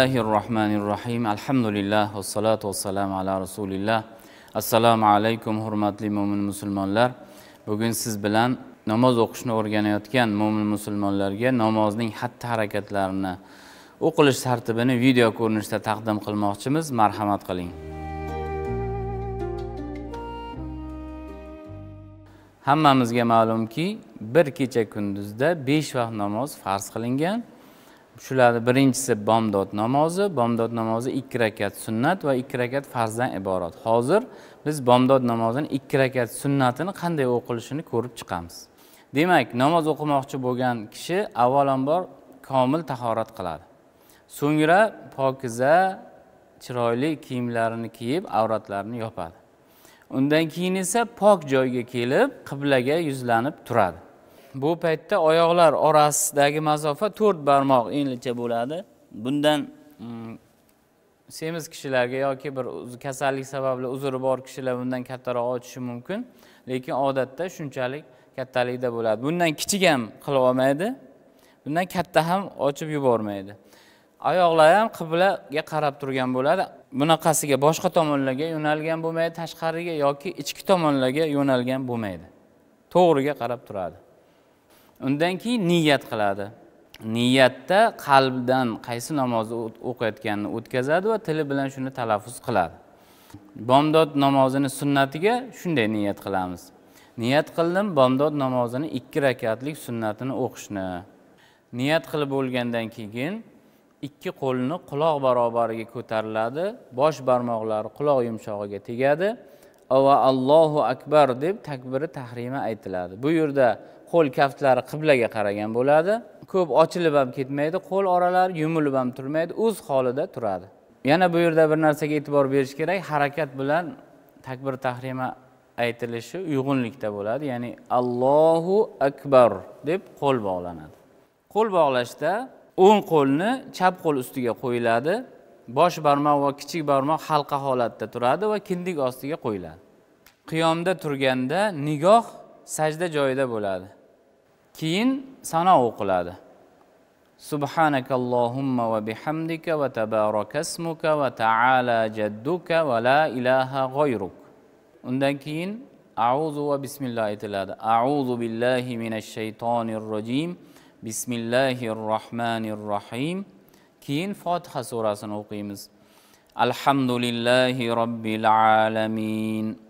الله الرحمن الرحيم الحمد لله والصلاة والسلام على assalomu alaykum hurmatli mo'min musulmonlar bugun siz bilan namoz o'qishni o'rganayotgan mo'min musulmonlarga namozning xatti harakatlarini o'qilish tartibini video ko'rinishda taqdim qilmoqchimiz marhamat qiling hammamizga ma'lumki bir kecha kunduzda besh vaqt namoz farz qilingan shularni birinchisi bomdod namozi bomdod namozi ikki rakat sunnat va ikki rakat farzdan iborat hozir biz bomdod namozini ikki rakat sunnatini qanday o'qilishini ko'rib chiqamiz demak namoz o'qimoqchi bo'lgan kishi avvalambor komil tahorat qiladi so'ngra pokiza chiroyli kiyimlarini kiyib avratlarini yopadi undan keyin esa pok joyga kelib qiblaga yuzlanib turadi bu paytda oyoqlar orasidagi masofa to'rt barmoq enlicha bo'ladi bundan mm, semiz kishilarga yoki bir kasallik sababli uzri bor kishilar bundan kattaroq ochishi mumkin lekin odatda shunchalik kattalikda bo'ladi bundan kichik ham qilib olmaydi bundan katta ham ochib yubormaydi oyoqlar ham qiblaga qarab turgan bo'ladi bunaqasiga boshqa tomonlarga yo'nalgan bo'lmaydi tashqariga yoki ichki tomonlarga yo'nalgan bo'lmaydi to'g'riga qarab turadi undan keyin niyat qiladi niyatda qalbdan qaysi namozni o'qiyotganini o'tkazadi va tili bilan shuni talaffuz qiladi bomdod namozini sunnatiga shunday niyat qilamiz niyat qildim bomdod namozini ikki rakatlik sunnatini o'qishni niyat qilib bo'lgandan keyin ikki qo'lni quloq barobariga ko'tariladi bosh barmoqlari quloq yumshog'iga tegadi va allohu akbar deb takbiri tahrima aytiladi bu yerda qo'l kaftlari qiblaga qaragan bo'ladi ko'p ochilib ham ketmaydi qo'l oralari yumilib ham turmaydi o'z holida turadi yana bu yerda bir narsaga e'tibor berish kerak harakat bilan takbir tahrima aytilishi uyg'unlikda bo'ladi ya'ni allohu akbar deb qo'l bog'lanadi qo'l bog'lashda o'ng qo'lni chap qo'l ustiga qo'yiladi bosh barmoq va kichik barmoq halqa holatda turadi va kindik ostiga qo'yiladi qiyomda turganda nigoh sajda joyida bo'ladi keyin sano o'qiladi subhanakallohumma va bihamdika va tabarakasmuka va taala jadduka va la ilaha g'oyruk undan keyin auzu va bismillah aytiladi auzu billahi minash shaytonir rojim bismillahir rohmanir rohim keyin fotiha surasini o'qiymiz alhamdulillahi robbil alamin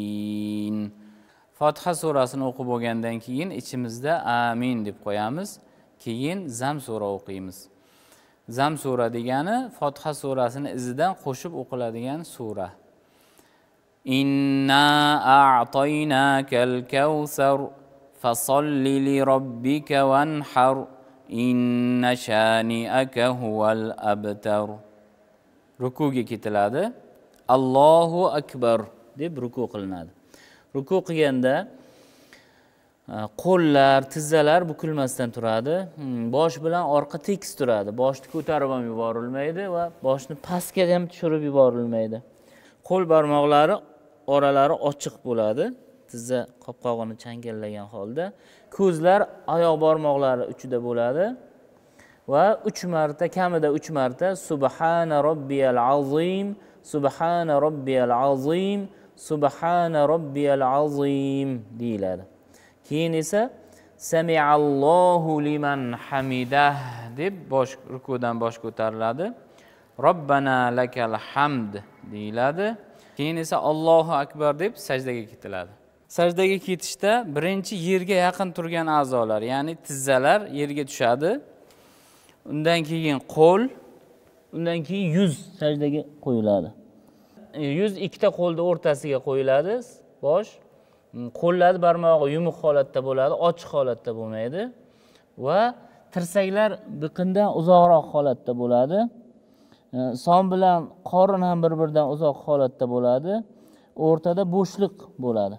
fotiha surasini o'qib bo'lgandan keyin ichimizda amin deb qo'yamiz keyin zam sura o'qiymiz zam sura degani fotiha surasini izidan qo'shib o'qiladigan sura إنا أعطيناك الكوثر فصل لربك wanhar إن شانئك هو rukuga ketiladi allohu akbar deb ruku qilinadi ruku qilganda e, qo'llar tizzalar bukilmasdan turadi hmm, bosh bilan orqa tekis turadi boshni ko'tarib ham yuborilmaydi va boshni pastga ham tushirib yuborilmaydi qo'l barmoqlari oralari ochiq bo'ladi tizza qopqog'ini changallagan holda ko'zlar oyoq barmoqlari uchida bo'ladi va uch marta kamida uch marta subhana robbiyal azim subhana robbiyal azim subhana robbiyal azim deyiladi keyin esa samiallohu liman hamidah deb bosh rukudan bosh ko'tariladi robbana lakal hamd deyiladi keyin esa ollohu akbar deb sajdaga ketiladi sajdaga ketishda birinchi yerga yaqin turgan a'zolar ya'ni tizzalar yerga tushadi undan keyin qo'l undan keyin yuz sajdaga qo'yiladi yuz ikkita qo'lni o'rtasiga qo'yiladi bosh mm, qo'llar barmog'i yumuq holatda bo'ladi ochiq holatda bo'lmaydi va tirsaklar biqindan uzoqroq holatda bo'ladi e, son bilan qorin ham bir biridan uzoq holatda bo'ladi o'rtada bo'shliq bo'ladi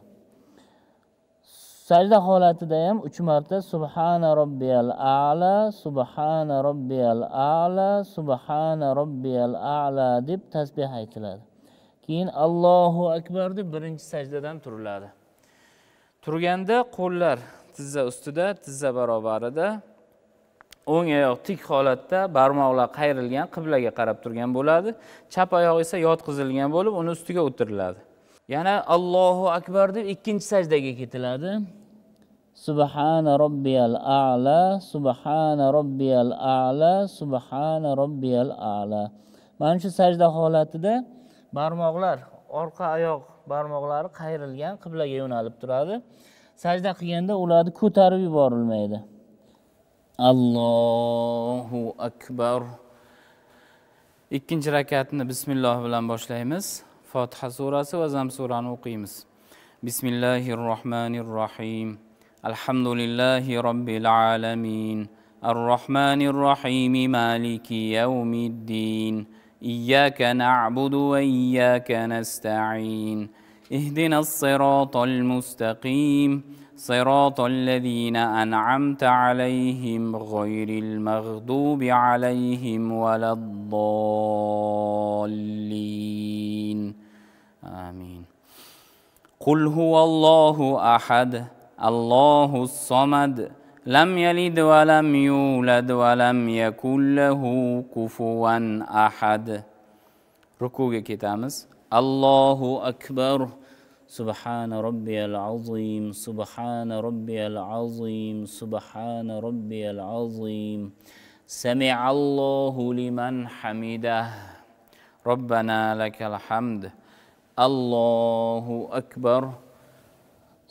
sajda holatida ham uch marta subhana robbiyal ala subhana robbiyal ala subhana robbiyal ala deb tasbeh aytiladi keyin allohu akbar deb birinchi sajdadan turiladi turganda qo'llar tizza ustida tizza barobarida o'ng oyoq tik holatda barmoqlar qayrilgan qiblaga qarab turgan bo'ladi chap oyoq esa yotqizilgan bo'lib uni ustiga o'tiriladi yana allohu akbar deb ikkinchi sajdaga ketiladi subhana robbiyal ala subhana robbiyal ala subhana robbiyal ala mana shu sajda holatida barmoqlar orqa oyoq barmoqlari qayrilgan qiblaga yo'nalib turadi sajda qilganda ularni ko'tarib yuborilmaydi allohu akbar ikkinchi rakatni bismilloh bilan boshlaymiz fotiha surasi va zam surani o'qiymiz bismillahi rohmanir rohim alhamdulillahi robbil alamin ar rohmanir مالك maliki الدين إياك نعبد وإياك نستعين اهدنا الصراط المستقيم صراط الذين أنعمت عليهم غير المغضوب عليهم ولا الضالين آمين قل هو الله أحد الله الصمد لم يلد ولم يولد ولم يكن له كفوا أحد ركوك كتامس الله أكبر سبحان ربي العظيم سبحان ربي العظيم سبحان ربي العظيم سمع الله لمن حمده ربنا لك الحمد الله أكبر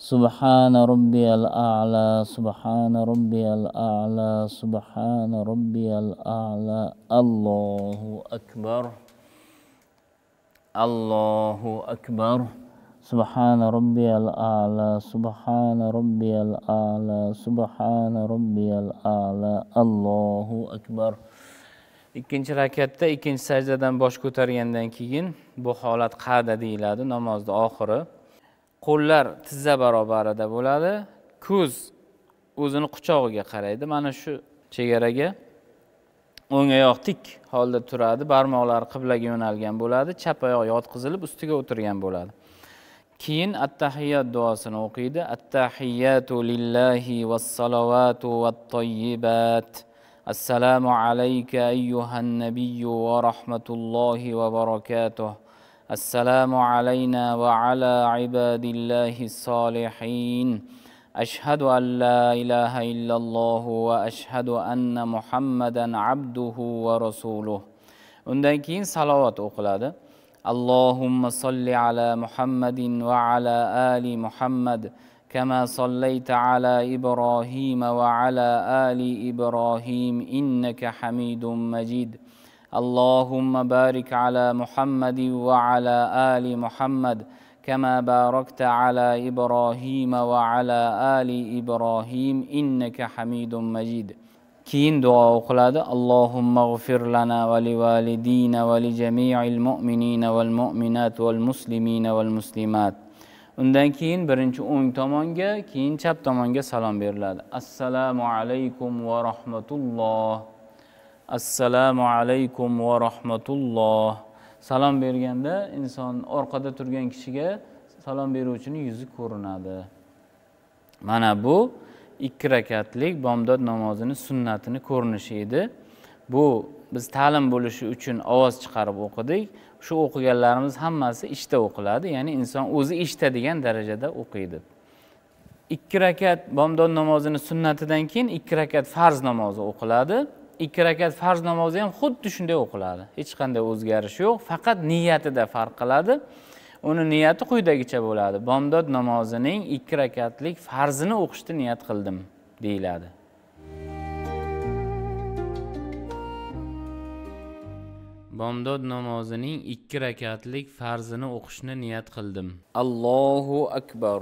سبحان ربي الأعلى سبحان ربي الأعلى سبحان ربي الأعلى الله أكبر الله أكبر سبحان ربي الأعلى سبحان ربي الأعلى سبحان ربي الأعلى الله أكبر ikkinchi rakatda ikkinchi sajdadan bosh ko'targandan keyin bu holat qada deyiladi namozni oxiri qo'llar tizza barobarida bo'ladi ko'z o'zini quchog'iga qaraydi mana shu chegaraga o'ng oyoq tik holda turadi barmoqlari qiblaga yo'nalgan bo'ladi chap oyoq yotqizilib ustiga o'tirgan bo'ladi keyin attahiyat duosini o'qiydi attahiyatu lillahi vassalovatu vattoyibat assalomu alayka ayyuhan nabiyyu va rahmatullohi va barakatuh السلام علينا وعلى عباد الله الصالحين أشهد أن لا إله إلا الله وأشهد أن محمدا عبده ورسوله undan keyin salovat o'qiladi allohumma solli محمد muhammadin va ala كما صليت على إبراهيم وعلى آل إبراهيم إنك حميد مجيد اللهم بارك على محمد وعلى آل محمد كما باركت على إبراهيم وعلى آل إبراهيم إنك حميد مجيد كين دعاء أخلاد اللهم اغفر لنا ولوالدين ولجميع المؤمنين والمؤمنات والمسلمين والمسلمات undan keyin birinchi o'ng tomonga keyin chap tomonga salom beriladi assalomu alaykum va rahmatulloh assalomu alaykum va rahmatulloh salom berganda inson orqada turgan kishiga salom beruvchini yuzi ko'rinadi mana bu ikki rakatlik bomdod namozini sunnatini ko'rinishi edi bu biz ta'lim bo'lishi uchun ovoz chiqarib o'qidik shu o'qiganlarimiz hammasi ishda o'qiladi ya'ni inson o'zi eshitadigan darajada o'qiydi ikki rakat bomdod namozini sunnatidan keyin ikki rakat farz namozi o'qiladi ikki rakat farz namozi ham xuddi shunday o'qiladi hech qanday o'zgarish yo'q faqat niyatida farq qiladi uni niyati quyidagicha bo'ladi bomdod namozining ikki rakatlik farzini o'qishni niyat qildim deyiladi bomdod namozining ikki rakatlik farzini o'qishni niyat qildim allohu akbar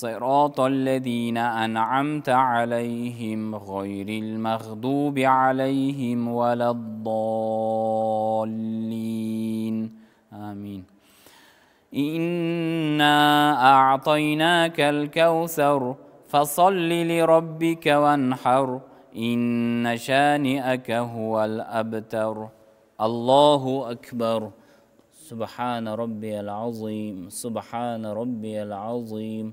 صراط الذين أنعمت عليهم غير المغضوب عليهم ولا الضالين آمين إنا أعطيناك الكوثر فصل لربك وانحر إن شانئك هو الأبتر الله أكبر سبحان ربي العظيم سبحان ربي العظيم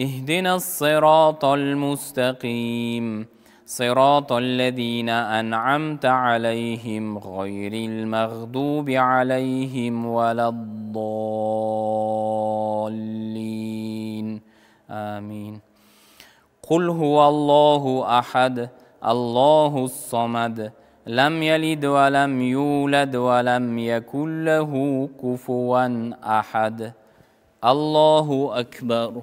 اهدنا الصراط المستقيم صراط الذين انعمت عليهم غير المغضوب عليهم ولا الضالين امين قل هو الله احد الله الصمد لم يلد ولم يولد ولم يكن له كفوا احد الله اكبر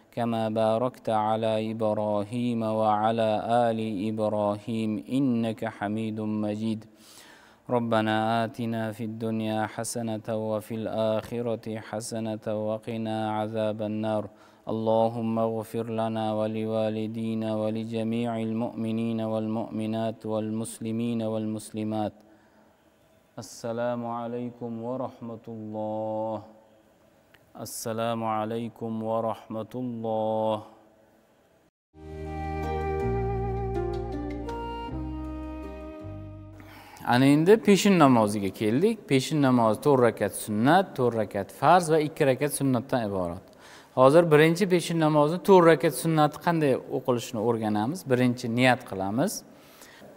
كما باركت على إبراهيم وعلى آل إبراهيم إنك حميد مجيد ربنا آتنا في الدنيا حسنة وفي الآخرة حسنة وقنا عذاب النار اللهم اغفر لنا ولوالدينا ولجميع المؤمنين والمؤمنات والمسلمين والمسلمات السلام عليكم ورحمة الله assalomu alaykum va rahmatulloh ana endi peshin namoziga keldik peshin namozi to'rt rakat sunnat to'rt rakat farz va ikki rakat sunnatdan iborat hozir birinchi peshin namozini to'rt rakat sunnati qanday o'qilishini o'rganamiz birinchi niyat qilamiz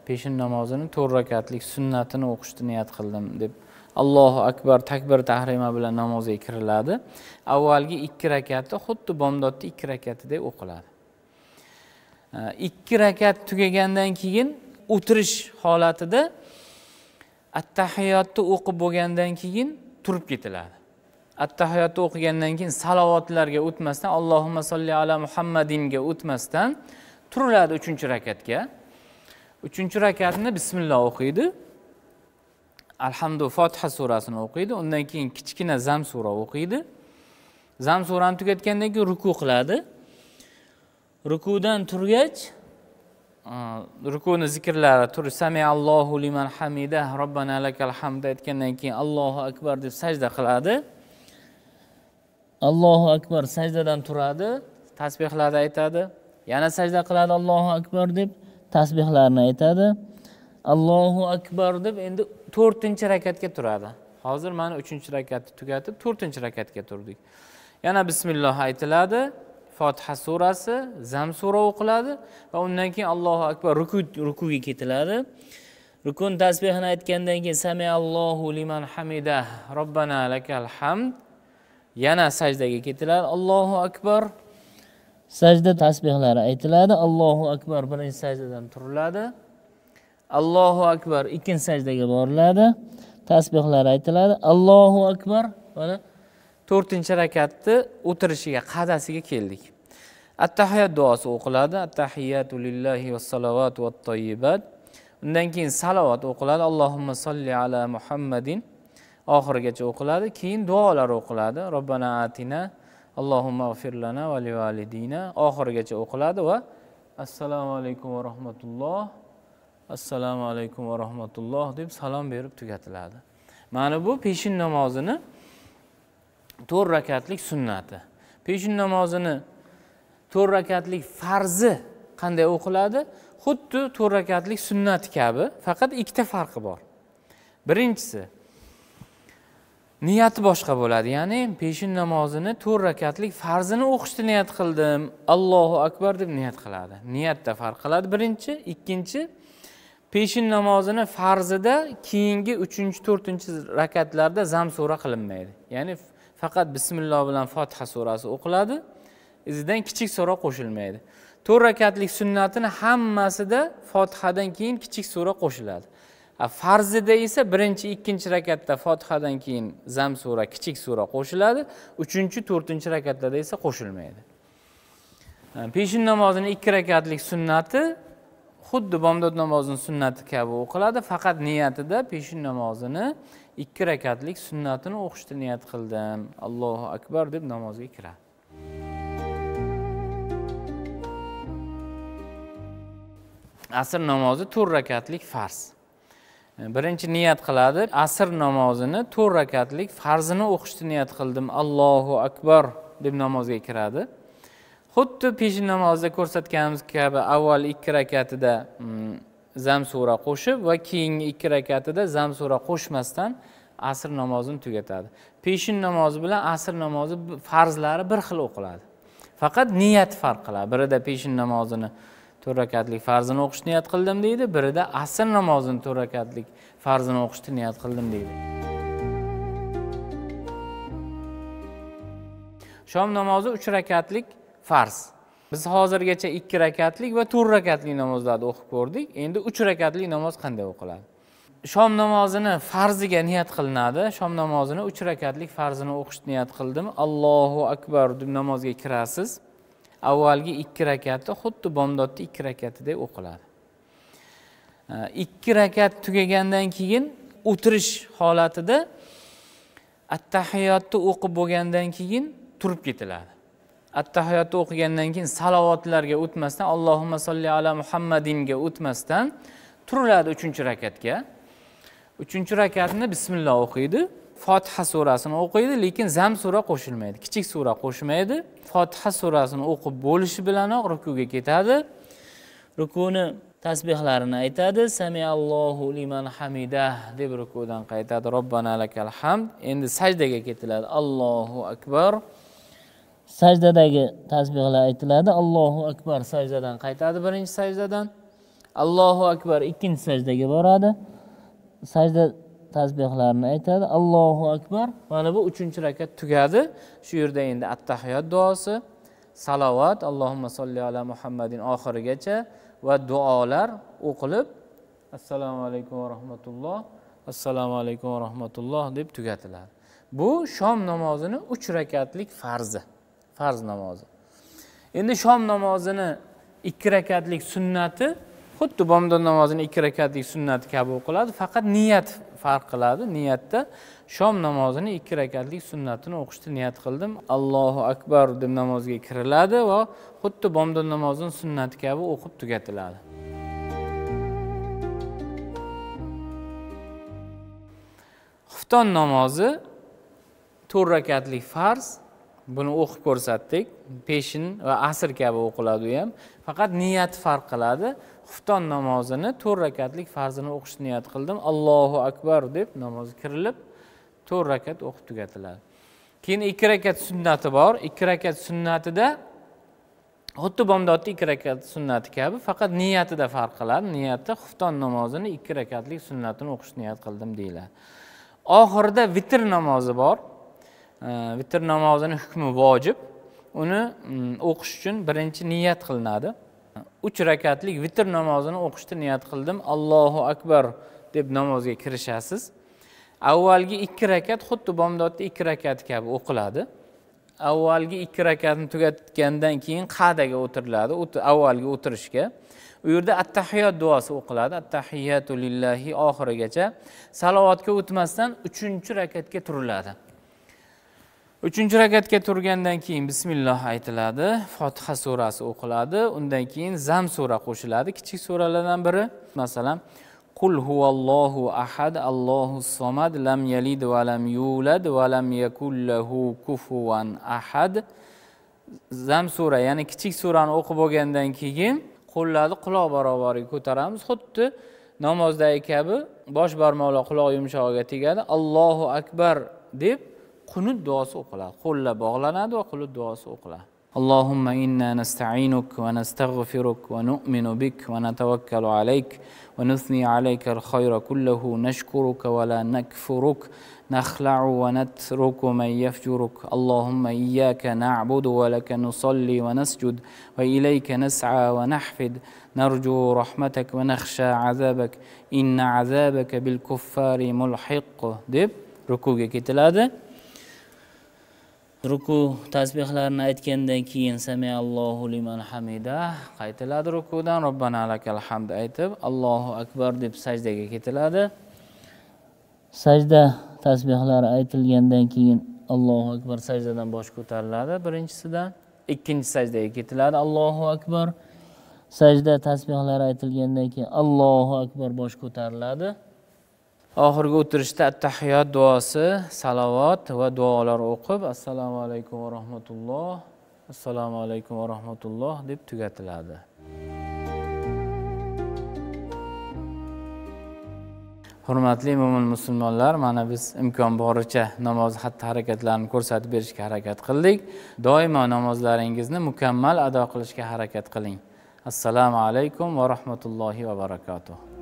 peshin namozini to'rt rakatlik sunnatini o'qishni niyat qildim deb allohu akbar takbir tahrima bilan namozga kiriladi avvalgi ikki rakati xuddi bomdodni ikki rakatiday o'qiladi ikki rakat tugagandan keyin o'tirish holatida attahiyotni o'qib bo'lgandan keyin turib ketiladi attahiyotni o'qigandan keyin salovatlarga o'tmasdan allohumma solli ala muhammadinga o'tmasdan turiladi uchinchi rakatga uchinchi rakatni bismillah o'qiydi alhamdu fotiha surasini o'qiydi undan keyin kichkina zam sura o'qiydi zam surani tugatgandan keyin ruku qiladi rukudan turgach rukuni zikrlari tur allohu liman hamida robbana lakal hamd aytgandan keyin allohu akbar deb sajda qiladi allohu akbar sajdadan turadi tasbehlarni aytadi yana sajda qiladi allohu akbar deb tasbehlarni aytadi allohu akbar deb endi to'rtinchi rakatga turadi hozir mana uchinchi rakatni tugatib to'rtinchi rakatga turdik yana bismilloh aytiladi fotiha surasi zam sura o'qiladi va undan keyin allohu akbar ruku rukuga ketiladi rukun tasbehini aytgandan keyin sami allohu liman hamida robbana lakal hamd yana sajdaga ketiladi allohu akbar sajda tasbehlari aytiladi allohu akbar birinchi sajdadan turiladi allohu akbar ikkinchi sajdaga boriladi tasbehlar aytiladi allohu akbar mana to'rtinchi rakatni o'tirishiga qa'dasiga keldik attahiyat duosi o'qiladi attahiyatu lillahi vassalovatu vattoyibat undan keyin salovat o'qiladi allohumma solli ala muhammadin oxirigacha o'qiladi keyin duolar o'qiladi robbana atina allohumma lana va validina oxirigacha o'qiladi va assalomu alaykum va rahmatulloh assalomu alaykum va rahmatulloh deb salom berib tugatiladi mana bu peshin namozini to'rt rakatlik sunnati peshin namozini to'rt rakatlik farzi qanday o'qiladi xuddi to'rt rakatlik sunnati kabi faqat ikkita farqi bor birinchisi niyati boshqa bo'ladi ya'ni peshin namozini to'rt rakatlik farzini o'qishni niyat qildim allohu akbar deb niyat qiladi niyatda farq qiladi birinchi ikkinchi peshin namozini farzida keyingi uchinchi to'rtinchi rakatlarda zam sura qilinmaydi ya'ni faqat bismilloh bilan fotiha surasi o'qiladi izidan kichik sura qo'shilmaydi to'rt rakatlik sunnatini hammasida fotihadan keyin kichik sura qo'shiladi farzida esa birinchi ikkinchi rakatda fotihadan keyin zam sura kichik sura qo'shiladi uchinchi to'rtinchi rakatlarda esa qo'shilmaydi peshin namozini ikki rakatlik sunnati xuddi bomdod namozini sunnati kabi o'qiladi faqat niyatida peshin namozini ikki rakatlik sunnatini o'qishni niyat qildim allohu akbar deb namozga kiradi asr namozi to'rt rakatlik farz birinchi niyat qiladi asr namozini to'rt rakatlik farzini o'qishni niyat qildim allohu akbar deb namozga kiradi xuddi peshin namozida ko'rsatganimiz kabi avval ikki rakatida mm, zam sura qo'shib va keyingi ikki rakatida zam sura qo'shmasdan asr namozini tugatadi peshin namozi bilan asr namozi farzlari bir xil o'qiladi faqat niyat farq qiladi birida peshin namozini to'rt rakatlik farzini o'qishni niyat qildim deydi birida asr namozini to'rt rakatlik farzini o'qishni niyat qildim deydi shom namozi uch rakatlik farz biz hozirgacha ikki rakatlik va to'rt rakatli namozlarni o'qib ko'rdik endi uch rakatli namoz qanday o'qiladi shom namozini farziga niyat qilinadi shom namozini uch rakatlik farzini o'qish niyat qildim allohu akbar deb namozga kirasiz avvalgi ikki rakati xuddi bomdodni ikki rakatiday o'qiladi ikki rakat tugagandan keyin o'tirish holatida attahiyotni o'qib bo'lgandan keyin turib ketiladi attahiyotni o'qigandan keyin salovatlarga o'tmasdan allohumma solli ala muhammadinga o'tmasdan turiladi uchinchi rakatga uchinchi rakatni bismillah o'qiydi fotiha surasini o'qiydi lekin zam sura qo'shilmaydi kichik sura qo'shmaydi fotiha surasini o'qib bo'lishi bilanoq rukuga ketadi rukuni tasbehlarini aytadi allohu liman hamida deb rukudan qaytadi robbana lakal hamd endi sajdaga ketiladi allohu akbar sajdadagi tasbehlar aytiladi allohu akbar sajdadan qaytadi birinchi sajdadan allohu akbar ikkinchi sajdaga boradi sajda tasbehlarini aytadi allohu akbar mana bu uchinchi rakat tugadi shu yerda endi attahiyot duosi salovat allohumma solli ala muhammadin oxirigacha va duolar o'qilib assalomu alaykum va rahmatulloh assalomu alaykum va rahmatulloh deb tugatiladi bu shom namozini uch rakatlik farzi farz namozi endi shom namozini ikki rakatlik sunnati xuddi bomdod namozini ikki rakatlik sunnati kabi o'qiladi faqat niyat farq qiladi niyatda shom namozini ikki rakatlik sunnatini o'qishni niyat qildim allohu akbar deb namozga kiriladi va xuddi bomdod namozini sunnati kabi o'qib tugatiladi xufton namozi to'rt rakatlik farz buni o'qib ko'rsatdik peshin va asr kabi o'qiladi u ham faqat niyati farq qiladi xufton namozini to'rt rakatlik farzini o'qishni niyat qildim allohu akbar deb namoz kirilib to'rt rakat o'qib tugatiladi keyin ikki rakat sunnati bor ikki rakat sunnatida xuddi bomdodni ikki rakat sunnati kabi faqat niyatida farq qiladi niyati xufton namozini ikki rakatlik sunnatini o'qishni niyat qildim deyiladi oxirida vitr namozi bor vitr namozini hukmi vojib uni mm, o'qish uchun birinchi niyat qilinadi uch rakatlik vitr namozini o'qishni niyat qildim allohu akbar deb namozga kirishasiz avvalgi ikki rakat xuddi bomdodni ikki rakat kabi o'qiladi avvalgi ikki rakatni tugatgandan keyin qadaga o'tiriladi avvalgi o'tirishga u yerda attahiyot duosi o'qiladi attahiyatu lillahi oxirigacha salovatga o'tmasdan uchinchi rakatga turiladi uchinchi rakatga turgandan keyin bismilloh aytiladi fotiha surasi o'qiladi undan keyin zam sura qo'shiladi kichik suralardan biri masalan qul huvallohu ahad allohu somad lam yalid va lam yulad va lam yakul lahu kufuvan ahad zam sura ya'ni kichik surani o'qib bo'lgandan keyin qo'llarni quloq barobariga ko'taramiz xuddi namozdagi kabi bosh barmoqlar quloq yumshog'iga tegadi allohu akbar deb قنود duosi o'qiladi qo'llar bog'lanadi va قلود duosi o'qiladi اللهم انا نستعينك ونستغفرك ونؤمن بك ونتوكل عليك ونثني عليك الخير كله نشكرك ولا نكفرك نخلع ونترك من يفجرك اللهم اياك نعبد ولك نصلي ونسجد واليك نسعى ونحفد نرجو رحمتك ونخشى عذابك ان عذابك بالكفار ملحق دب ركوك كتلاده ruku tasbehlarini aytgandan keyin sami allohu liman hamida qaytiladi rukudan robbana lakal hamd aytib allohu akbar deb sajdaga ketiladi sajda tasbehlari aytilgandan keyin allohu akbar sajdadan bosh ko'tariladi birinchisidan ikkinchi sajdaga ketiladi allohu akbar sajda tasbehlari aytilgandan keyin allohu akbar bosh ko'tariladi oxirgi o'tirishda attahiyot duosi salovat va duolar o'qib assalomu alaykum va rahmatulloh assalomu alaykum va rahmatulloh deb tugatiladi hurmatli mo'min musulmonlar mana biz imkon boricha namoz xatti harakatlarini ko'rsatib berishga harakat qildik doimo namozlaringizni mukammal ado qilishga harakat qiling assalomu alaykum va rahmatullohi va barakatuh